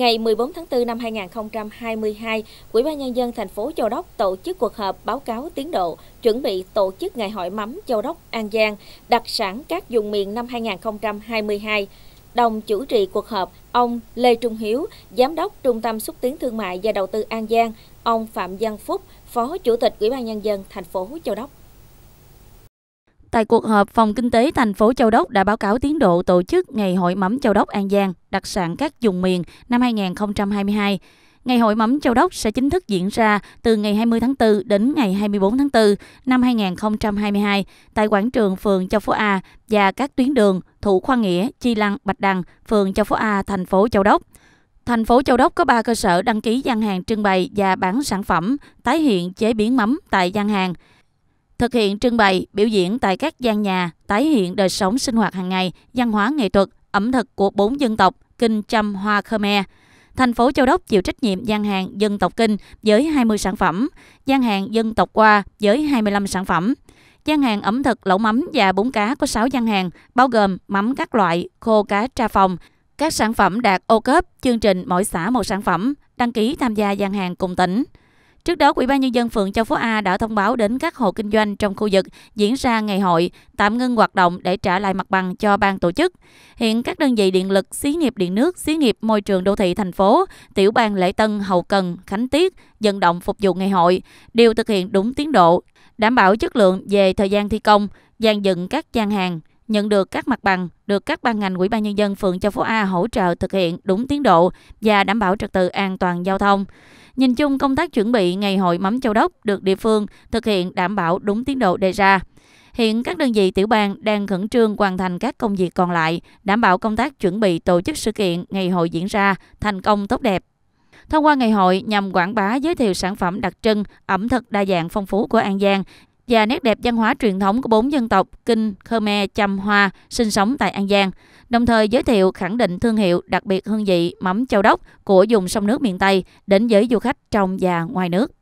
Ngày 14 tháng 4 năm 2022, Ủy ban nhân dân thành phố Châu Đốc tổ chức cuộc họp báo cáo tiến độ chuẩn bị tổ chức ngày hội mắm Châu Đốc An Giang đặc sản các vùng miền năm 2022. Đồng chủ trì cuộc họp, ông Lê Trung Hiếu, giám đốc Trung tâm xúc tiến thương mại và đầu tư An Giang, ông Phạm Văn Phúc, phó chủ tịch Ủy ban nhân dân thành phố Châu Đốc Tại cuộc họp, Phòng Kinh tế thành phố Châu Đốc đã báo cáo tiến độ tổ chức Ngày hội mắm Châu Đốc An Giang, đặc sản các vùng miền năm 2022. Ngày hội mắm Châu Đốc sẽ chính thức diễn ra từ ngày 20 tháng 4 đến ngày 24 tháng 4 năm 2022 tại quảng trường phường Châu Phú A và các tuyến đường Thủ Khoa Nghĩa, Chi Lăng, Bạch Đằng, phường Châu Phú A, thành phố Châu Đốc. Thành phố Châu Đốc có 3 cơ sở đăng ký gian hàng trưng bày và bán sản phẩm, tái hiện chế biến mắm tại gian hàng thực hiện trưng bày, biểu diễn tại các gian nhà, tái hiện đời sống sinh hoạt hàng ngày, văn hóa nghệ thuật, ẩm thực của bốn dân tộc Kinh trăm Hoa Khmer. Thành phố Châu Đốc chịu trách nhiệm gian hàng dân tộc Kinh với 20 sản phẩm, gian hàng dân tộc Qua với 25 sản phẩm. Gian hàng ẩm thực lẩu mắm và bún cá có 6 gian hàng, bao gồm mắm các loại, khô cá tra phòng, các sản phẩm đạt ô cấp chương trình mỗi xã một sản phẩm, đăng ký tham gia gian hàng cùng tỉnh. Trước đó, Ủy ban nhân dân phường Châu Phú A đã thông báo đến các hộ kinh doanh trong khu vực diễn ra ngày hội tạm ngưng hoạt động để trả lại mặt bằng cho ban tổ chức. Hiện các đơn vị điện lực, xí nghiệp điện nước, xí nghiệp môi trường đô thị thành phố, tiểu ban Lễ Tân, Hậu Cần, Khánh Tiết vận động phục vụ ngày hội đều thực hiện đúng tiến độ, đảm bảo chất lượng về thời gian thi công, dàn dựng các gian hàng, nhận được các mặt bằng được các ban ngành Ủy ban nhân dân phường Châu Phú A hỗ trợ thực hiện đúng tiến độ và đảm bảo trật tự an toàn giao thông. Nhìn chung công tác chuẩn bị ngày hội mắm châu đốc được địa phương thực hiện đảm bảo đúng tiến độ đề ra. Hiện các đơn vị tiểu bang đang khẩn trương hoàn thành các công việc còn lại, đảm bảo công tác chuẩn bị tổ chức sự kiện ngày hội diễn ra thành công tốt đẹp. Thông qua ngày hội nhằm quảng bá giới thiệu sản phẩm đặc trưng, ẩm thực đa dạng phong phú của An Giang, và nét đẹp văn hóa truyền thống của bốn dân tộc Kinh, Khmer, Chăm, Hoa sinh sống tại An Giang, đồng thời giới thiệu khẳng định thương hiệu đặc biệt hương vị mắm châu đốc của vùng sông nước miền Tây đến với du khách trong và ngoài nước.